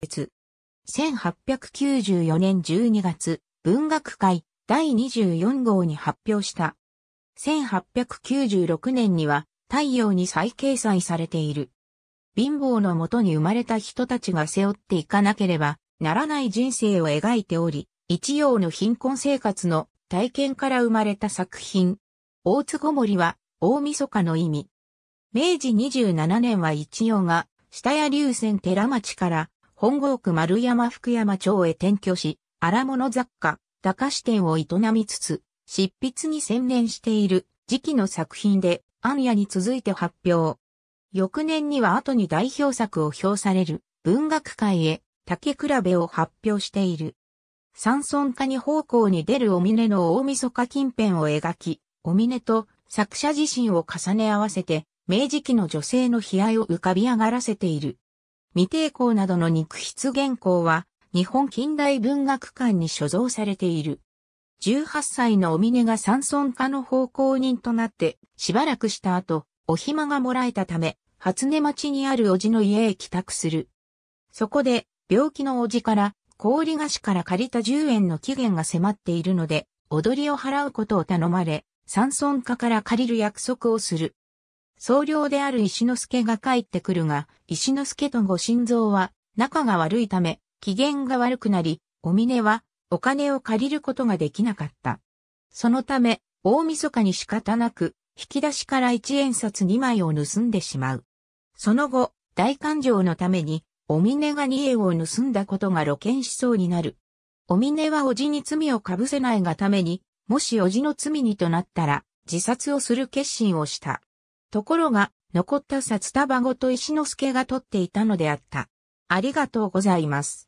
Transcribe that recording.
別。1894年12月、文学会第24号に発表した。1896年には太陽に再掲載されている。貧乏のもとに生まれた人たちが背負っていかなければならない人生を描いており、一様の貧困生活の体験から生まれた作品。大津ごもりは大晦日の意味。明治27年は一様が下谷流線寺町から本郷区丸山福山町へ転居し、荒物雑貨、高菓子店を営みつつ、執筆に専念している時期の作品で、暗夜に続いて発表。翌年には後に代表作を評される文学界へ竹比べを発表している。山村家に方向に出るお峰の大晦日近辺を描き、お峰と作者自身を重ね合わせて、明治期の女性の悲哀を浮かび上がらせている。未抵抗などの肉筆原稿は、日本近代文学館に所蔵されている。18歳のお峰が山村家の奉公人となって、しばらくした後、お暇がもらえたため、初音町にあるおじの家へ帰宅する。そこで、病気のおじから、氷菓子から借りた10円の期限が迫っているので、踊りを払うことを頼まれ、山村家から借りる約束をする。総領である石之助が帰ってくるが、石之助とご心臓は仲が悪いため、機嫌が悪くなり、お峰はお金を借りることができなかった。そのため、大晦日に仕方なく、引き出しから一円札二枚を盗んでしまう。その後、大勘定のために、お峰が二円を盗んだことが露見しそうになる。お峰はおじに罪を被せないがために、もしおじの罪にとなったら、自殺をする決心をした。ところが、残った札束ごと石之助が取っていたのであった。ありがとうございます。